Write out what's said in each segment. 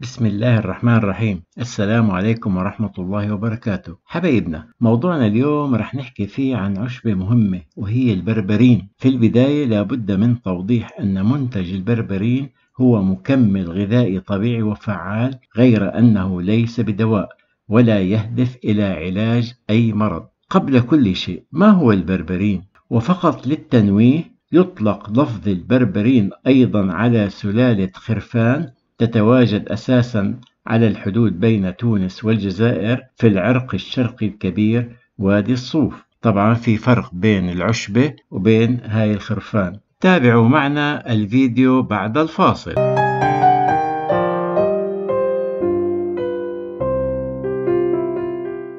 بسم الله الرحمن الرحيم السلام عليكم ورحمة الله وبركاته حبايبنا موضوعنا اليوم رح نحكي فيه عن عشبة مهمة وهي البربرين في البداية لابد من توضيح أن منتج البربرين هو مكمل غذائي طبيعي وفعال غير أنه ليس بدواء ولا يهدف إلى علاج أي مرض قبل كل شيء ما هو البربرين؟ وفقط للتنويه يطلق لفظ البربرين أيضا على سلالة خرفان تتواجد أساسا على الحدود بين تونس والجزائر في العرق الشرقي الكبير وادي الصوف طبعا في فرق بين العشبة وبين هاي الخرفان تابعوا معنا الفيديو بعد الفاصل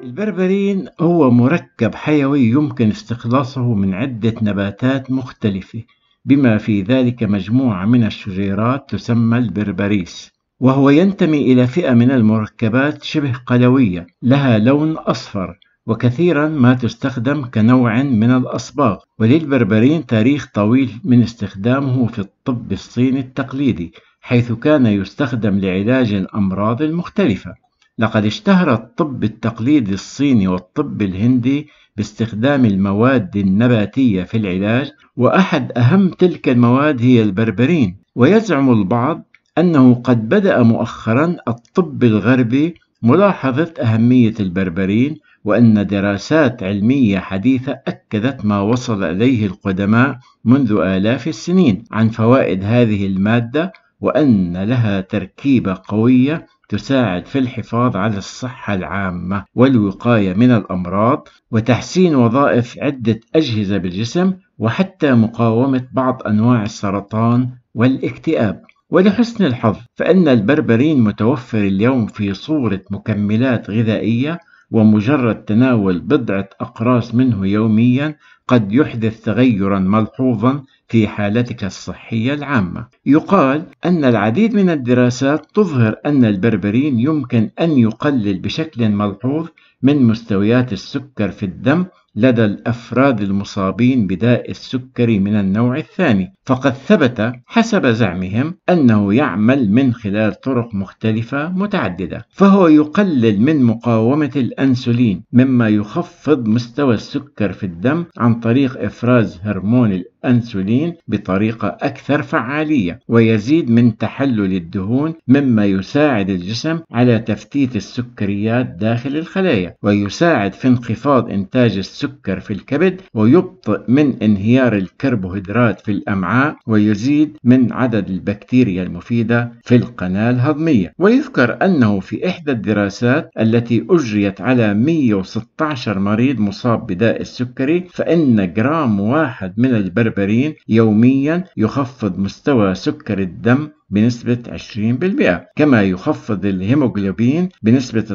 البربرين هو مركب حيوي يمكن استخلاصه من عدة نباتات مختلفة بما في ذلك مجموعة من الشجيرات تسمى البربريس وهو ينتمي إلى فئة من المركبات شبه قلوية لها لون أصفر وكثيرا ما تستخدم كنوع من الأصباغ وللبربرين تاريخ طويل من استخدامه في الطب الصيني التقليدي حيث كان يستخدم لعلاج الأمراض المختلفة لقد اشتهر الطب التقليدي الصيني والطب الهندي باستخدام المواد النباتية في العلاج وأحد أهم تلك المواد هي البربرين ويزعم البعض أنه قد بدأ مؤخرا الطب الغربي ملاحظة أهمية البربرين وأن دراسات علمية حديثة أكدت ما وصل إليه القدماء منذ آلاف السنين عن فوائد هذه المادة وأن لها تركيبة قوية تساعد في الحفاظ على الصحة العامة والوقاية من الأمراض وتحسين وظائف عدة أجهزة بالجسم وحتى مقاومة بعض أنواع السرطان والاكتئاب ولحسن الحظ فإن البربرين متوفر اليوم في صورة مكملات غذائية ومجرد تناول بضعة أقراص منه يوميا قد يحدث تغيرا ملحوظا في حالتك الصحية العامة. يقال أن العديد من الدراسات تظهر أن البربرين يمكن أن يقلل بشكل ملحوظ من مستويات السكر في الدم لدى الأفراد المصابين بداء السكري من النوع الثاني، فقد ثبت حسب زعمهم أنه يعمل من خلال طرق مختلفة متعددة، فهو يقلل من مقاومة الأنسولين، مما يخفض مستوى السكر في الدم عن طريق إفراز هرمون الأنسولين بطريقة أكثر فعالية ويزيد من تحلل الدهون مما يساعد الجسم على تفتيت السكريات داخل الخلايا ويساعد في انخفاض إنتاج السكر في الكبد ويبطئ من انهيار الكربوهيدرات في الأمعاء ويزيد من عدد البكتيريا المفيدة في القناة الهضمية ويذكر أنه في إحدى الدراسات التي أجريت على 116 مريض مصاب بداء السكري فإن جرام واحد من البر بربرين يوميا يخفض مستوى سكر الدم بنسبة 20% كما يخفض الهيموغلوبين بنسبة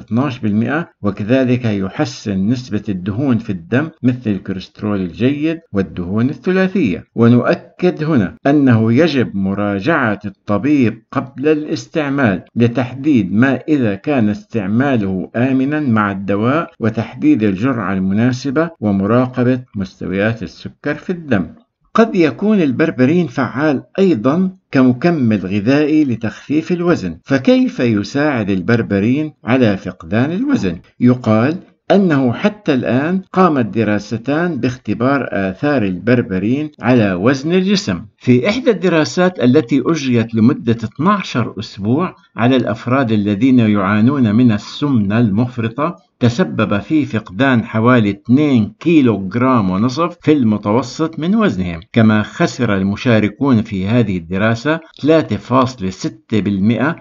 12% وكذلك يحسن نسبة الدهون في الدم مثل الكوليسترول الجيد والدهون الثلاثية ونؤكد هنا أنه يجب مراجعة الطبيب قبل الاستعمال لتحديد ما إذا كان استعماله آمنا مع الدواء وتحديد الجرعة المناسبة ومراقبة مستويات السكر في الدم قد يكون البربرين فعال أيضا كمكمل غذائي لتخفيف الوزن فكيف يساعد البربرين على فقدان الوزن؟ يقال أنه حتى الآن قامت دراستان باختبار آثار البربرين على وزن الجسم. في إحدى الدراسات التي أجريت لمدة 12 أسبوع على الأفراد الذين يعانون من السمنة المفرطة تسبب في فقدان حوالي 2 كيلو جرام ونصف في المتوسط من وزنهم كما خسر المشاركون في هذه الدراسة 3.6%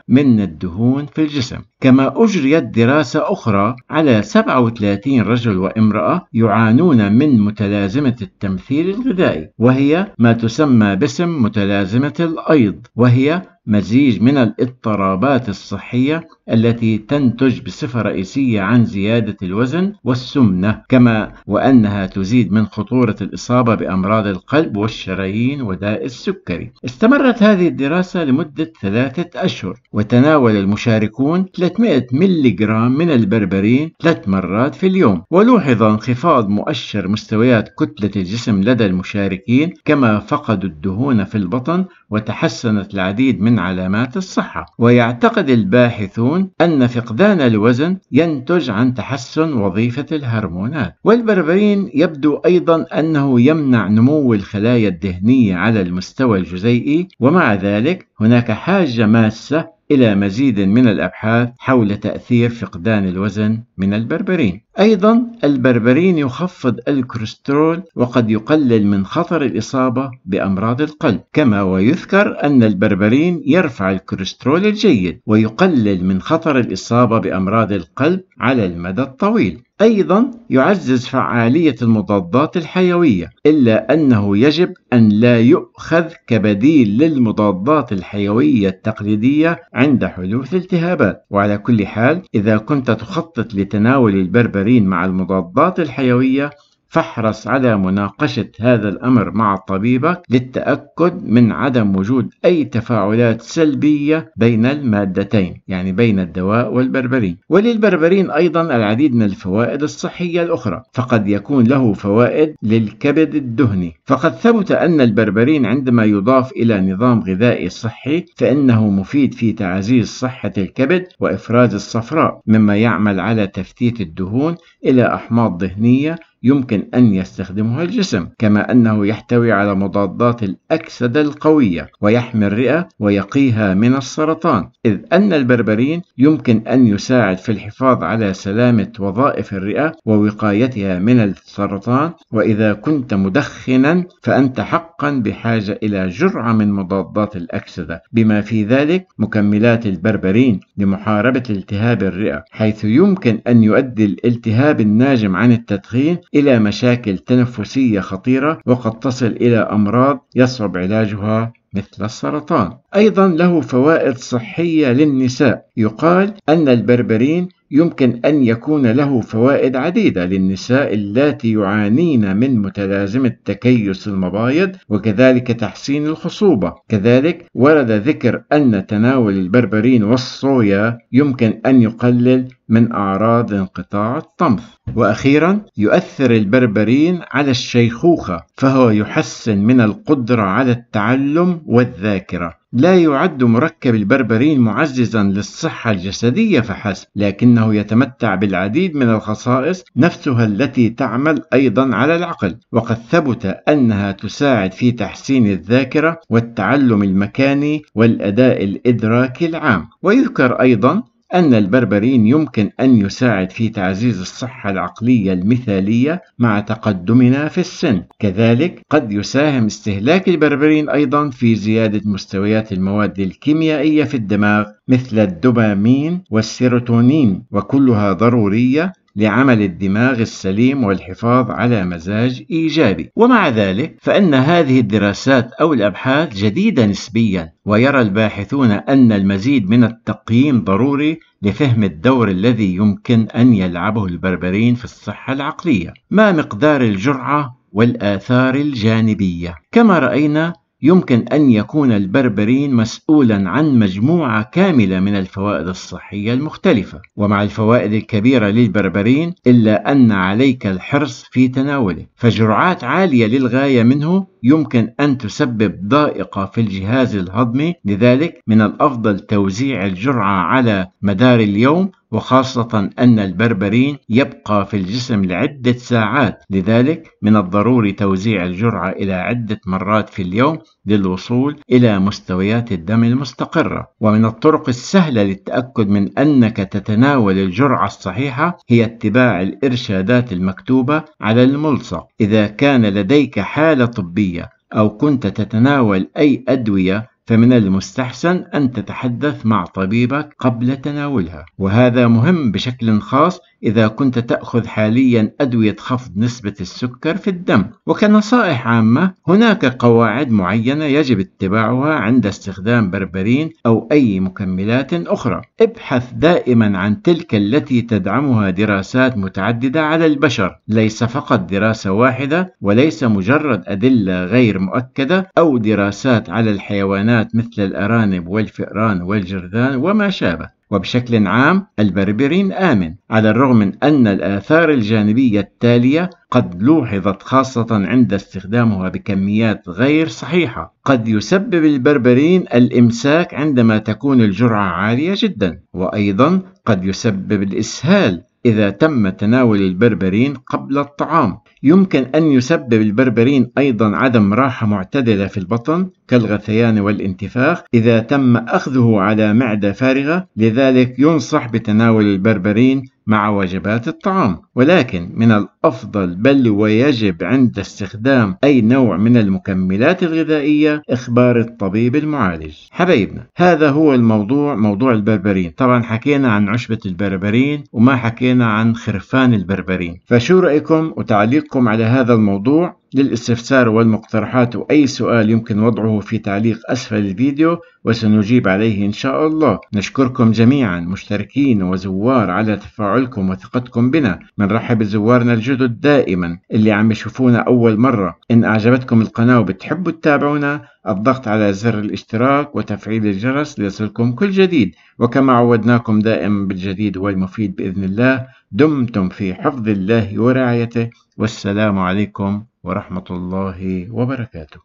من الدهون في الجسم كما أجريت دراسة أخرى على 37 رجل وامرأة يعانون من متلازمة التمثيل الغذائي وهي ما تسمى باسم متلازمة الأيض وهي مزيج من الاضطرابات الصحية التي تنتج بصفة رئيسية عن زيادة الوزن والسمنة كما وأنها تزيد من خطورة الإصابة بأمراض القلب والشرايين وداء السكري استمرت هذه الدراسة لمدة ثلاثة أشهر وتناول المشاركون 300 جرام من البربرين ثلاث مرات في اليوم ولوحظ انخفاض مؤشر مستويات كتلة الجسم لدى المشاركين كما فقدوا الدهون في البطن وتحسنت العديد من من علامات الصحة ويعتقد الباحثون أن فقدان الوزن ينتج عن تحسن وظيفة الهرمونات والبربرين يبدو أيضا أنه يمنع نمو الخلايا الدهنية على المستوى الجزيئي ومع ذلك هناك حاجة ماسة إلى مزيد من الأبحاث حول تأثير فقدان الوزن من البربرين. أيضا البربرين يخفض الكوليسترول وقد يقلل من خطر الإصابة بأمراض القلب، كما ويذكر أن البربرين يرفع الكوليسترول الجيد ويقلل من خطر الإصابة بأمراض القلب على المدى الطويل. أيضا يعزز فعالية المضادات الحيوية إلا أنه يجب أن لا يؤخذ كبديل للمضادات الحيوية التقليدية عند حدوث التهابات وعلى كل حال إذا كنت تخطط لتناول البربرين مع المضادات الحيوية فاحرص على مناقشة هذا الأمر مع طبيبك للتأكد من عدم وجود أي تفاعلات سلبية بين المادتين يعني بين الدواء والبربرين وللبربرين أيضا العديد من الفوائد الصحية الأخرى فقد يكون له فوائد للكبد الدهني فقد ثبت أن البربرين عندما يضاف إلى نظام غذائي صحي فإنه مفيد في تعزيز صحة الكبد وإفراز الصفراء مما يعمل على تفتيت الدهون إلى أحماض دهنية يمكن أن يستخدمها الجسم كما أنه يحتوي على مضادات الأكسدة القوية ويحمي الرئة ويقيها من السرطان إذ أن البربرين يمكن أن يساعد في الحفاظ على سلامة وظائف الرئة ووقايتها من السرطان وإذا كنت مدخنا فأنت حقا بحاجة إلى جرعة من مضادات الأكسدة بما في ذلك مكملات البربرين لمحاربة التهاب الرئة حيث يمكن أن يؤدي الالتهاب الناجم عن التدخين إلى مشاكل تنفسية خطيرة وقد تصل إلى أمراض يصعب علاجها مثل السرطان. أيضا له فوائد صحية للنساء، يقال أن البربرين يمكن أن يكون له فوائد عديدة للنساء اللاتي يعانين من متلازمة تكيس المبايض وكذلك تحسين الخصوبة كذلك ورد ذكر أن تناول البربرين والصويا يمكن أن يقلل من أعراض انقطاع الطمث وأخيرا يؤثر البربرين على الشيخوخة فهو يحسن من القدرة على التعلم والذاكرة لا يعد مركب البربرين معززا للصحة الجسدية فحسب، لكنه يتمتع بالعديد من الخصائص نفسها التي تعمل أيضا على العقل، وقد ثبت أنها تساعد في تحسين الذاكرة والتعلم المكاني والأداء الإدراكي العام، ويذكر أيضا أن البربرين يمكن أن يساعد في تعزيز الصحة العقلية المثالية مع تقدمنا في السن، كذلك قد يساهم استهلاك البربرين أيضا في زيادة مستويات المواد الكيميائية في الدماغ مثل الدوبامين والسيروتونين، وكلها ضرورية لعمل الدماغ السليم والحفاظ على مزاج إيجابي ومع ذلك فإن هذه الدراسات أو الأبحاث جديدة نسبيا ويرى الباحثون أن المزيد من التقييم ضروري لفهم الدور الذي يمكن أن يلعبه البربرين في الصحة العقلية ما مقدار الجرعة والآثار الجانبية كما رأينا يمكن أن يكون البربرين مسؤولا عن مجموعة كاملة من الفوائد الصحية المختلفة ومع الفوائد الكبيرة للبربرين إلا أن عليك الحرص في تناوله فجرعات عالية للغاية منه يمكن أن تسبب ضائقة في الجهاز الهضمي لذلك من الأفضل توزيع الجرعة على مدار اليوم وخاصة أن البربرين يبقى في الجسم لعدة ساعات لذلك من الضروري توزيع الجرعة إلى عدة مرات في اليوم للوصول إلى مستويات الدم المستقرة ومن الطرق السهلة للتأكد من أنك تتناول الجرعة الصحيحة هي اتباع الإرشادات المكتوبة على الملصق إذا كان لديك حالة طبية أو كنت تتناول أي أدوية فمن المستحسن أن تتحدث مع طبيبك قبل تناولها وهذا مهم بشكل خاص إذا كنت تأخذ حاليا أدوية خفض نسبة السكر في الدم وكنصائح عامة هناك قواعد معينة يجب اتباعها عند استخدام بربرين أو أي مكملات أخرى ابحث دائما عن تلك التي تدعمها دراسات متعددة على البشر ليس فقط دراسة واحدة وليس مجرد أدلة غير مؤكدة أو دراسات على الحيوانات الحيوانات مثل الأرانب والفئران والجرذان وما شابه وبشكل عام البربرين آمن على الرغم من أن الآثار الجانبية التالية قد لوحظت خاصة عند استخدامها بكميات غير صحيحة قد يسبب البربرين الإمساك عندما تكون الجرعة عالية جدا وأيضا قد يسبب الإسهال إذا تم تناول البربرين قبل الطعام يمكن أن يسبب البربرين أيضا عدم راحة معتدلة في البطن كالغثيان والانتفاخ إذا تم أخذه على معدة فارغة لذلك ينصح بتناول البربرين مع وجبات الطعام ولكن من الأفضل بل ويجب عند استخدام أي نوع من المكملات الغذائية إخبار الطبيب المعالج حبايبنا هذا هو الموضوع موضوع البربرين طبعا حكينا عن عشبة البربرين وما حكينا عن خرفان البربرين فشو رأيكم وتعليقكم على هذا الموضوع للاستفسار والمقترحات وأي سؤال يمكن وضعه في تعليق أسفل الفيديو وسنجيب عليه إن شاء الله نشكركم جميعا مشتركين وزوار على تفاعلكم وثقتكم بنا بنرحب بزوارنا الجدد دائما اللي عم يشوفونا أول مرة إن أعجبتكم القناة وبتحبوا تتابعونا الضغط على زر الاشتراك وتفعيل الجرس ليصلكم كل جديد وكما عودناكم دائما بالجديد والمفيد بإذن الله دمتم في حفظ الله ورعايته والسلام عليكم ورحمة الله وبركاته